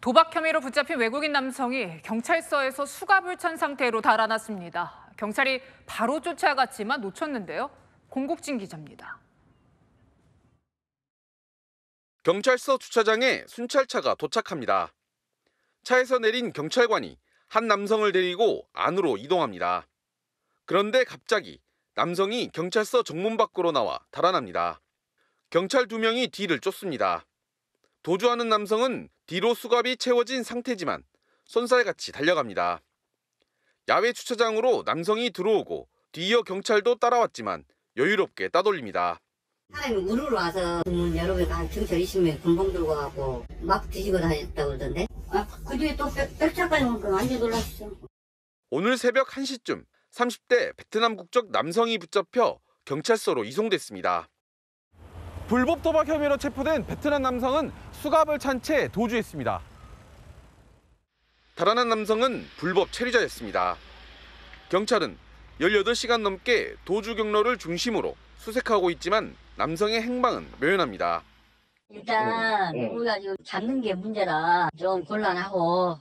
도박 혐의로 붙잡힌 외국인 남성이 경찰서에서 수갑을찬 상태로 달아났습니다. 경찰이 바로 쫓아갔지만 놓쳤는데요. 공국진 기자입니다. 경찰서 주차장에 순찰차가 도착합니다. 차에서 내린 경찰관이 한 남성을 데리고 안으로 이동합니다. 그런데 갑자기 남성이 경찰서 정문 밖으로 나와 달아납니다. 경찰 두 명이 뒤를 쫓습니다. 도주하는 남성은 뒤로 수갑이 채워진 상태지만 손살같이 달려갑니다. 야외 주차장으로 남성이 들어오고 뒤이어 경찰도 따라왔지만 여유롭게 따돌립니다. 사람이 무르르 와서 문열어한 중차 20명 금봉 들고 가고 막 뒤지고 다녔다 그러던데 아, 그 뒤에 또 빽차까지 오니까 완전 놀랐어. 오늘 새벽 1시쯤 30대 베트남 국적 남성이 붙잡혀 경찰서로 이송됐습니다. 불법 도박 혐의로 체포된 베트남 남성은 수갑을 찬 채 도주했습니다. 달아난 남성은 불법 체류자였습니다. 경찰은 18시간 넘게 도주 경로를 중심으로 수색하고 있지만 남성의 행방은 묘연합니다. 일단 우리가 지금 잡는 게 문제라 좀 곤란하고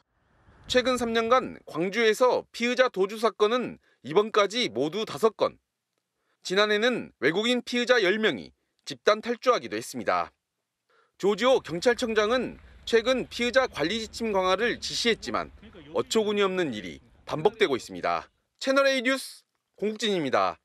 최근 3년간 광주에서 피의자 도주 사건은 이번까지 모두 5건. 지난해는 외국인 피의자 10명이 집단 탈주하기도 했습니다. 조지오 경찰청장은 최근 피의자 관리 지침 강화를 지시했지만 어처구니없는 일이 반복되고 있습니다. 채널A 뉴스 공국진입니다.